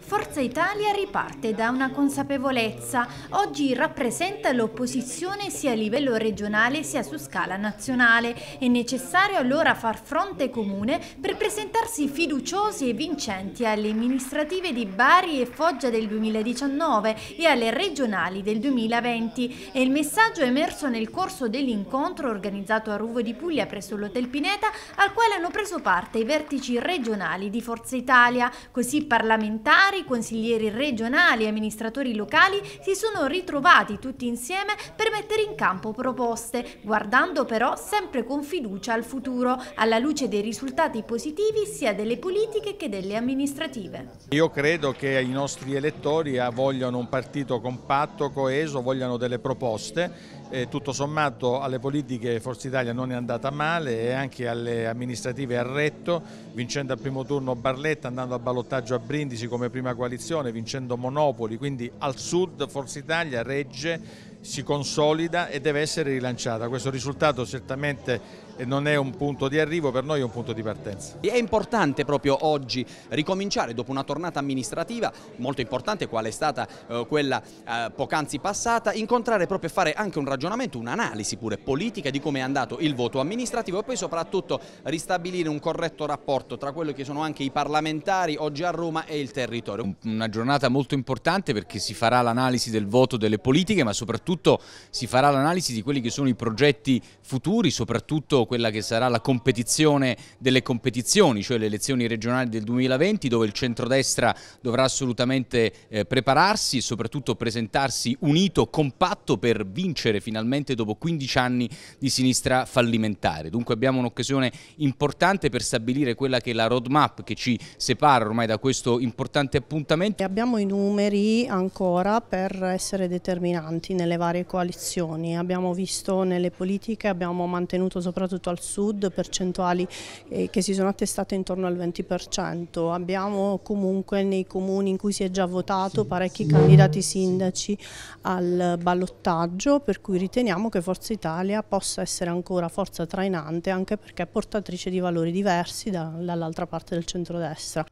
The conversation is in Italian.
Forza Italia riparte da una consapevolezza. Oggi rappresenta l'opposizione sia a livello regionale sia su scala nazionale. È necessario allora far fronte comune per presentarsi fiduciosi e vincenti alle amministrative di Bari e Foggia del 2019 e alle regionali del 2020. È il messaggio emerso nel corso dell'incontro organizzato a Ruvo di Puglia presso l'Hotel Pineta al quale hanno preso parte i vertici regionali di Forza Italia, così parlamentari parlamentari, consiglieri regionali e amministratori locali si sono ritrovati tutti insieme per mettere in campo proposte, guardando però sempre con fiducia al futuro, alla luce dei risultati positivi sia delle politiche che delle amministrative. Io credo che i nostri elettori eh, vogliano un partito compatto, coeso, vogliano delle proposte e eh, tutto sommato alle politiche Forza Italia non è andata male e anche alle amministrative a retto, vincendo al primo turno Barletta, andando a ballottaggio a Brindisi come prima coalizione, vincendo Monopoli, quindi al sud Forza Italia regge, si consolida e deve essere rilanciata. Questo risultato certamente e non è un punto di arrivo, per noi è un punto di partenza. È importante proprio oggi ricominciare dopo una tornata amministrativa molto importante quale è stata eh, quella eh, poc'anzi passata, incontrare proprio e fare anche un ragionamento, un'analisi pure politica di come è andato il voto amministrativo e poi soprattutto ristabilire un corretto rapporto tra quello che sono anche i parlamentari oggi a Roma e il territorio. Una giornata molto importante perché si farà l'analisi del voto delle politiche ma soprattutto si farà l'analisi di quelli che sono i progetti futuri, soprattutto quella che sarà la competizione delle competizioni, cioè le elezioni regionali del 2020, dove il centrodestra dovrà assolutamente eh, prepararsi e soprattutto presentarsi unito, compatto per vincere finalmente dopo 15 anni di sinistra fallimentare. Dunque abbiamo un'occasione importante per stabilire quella che è la roadmap che ci separa ormai da questo importante appuntamento. Abbiamo i numeri ancora per essere determinanti nelle varie coalizioni, abbiamo visto nelle politiche, abbiamo mantenuto soprattutto soprattutto al sud, percentuali eh, che si sono attestate intorno al 20%. Abbiamo comunque nei comuni in cui si è già votato parecchi candidati sindaci al ballottaggio, per cui riteniamo che Forza Italia possa essere ancora forza trainante anche perché è portatrice di valori diversi dall'altra parte del centrodestra.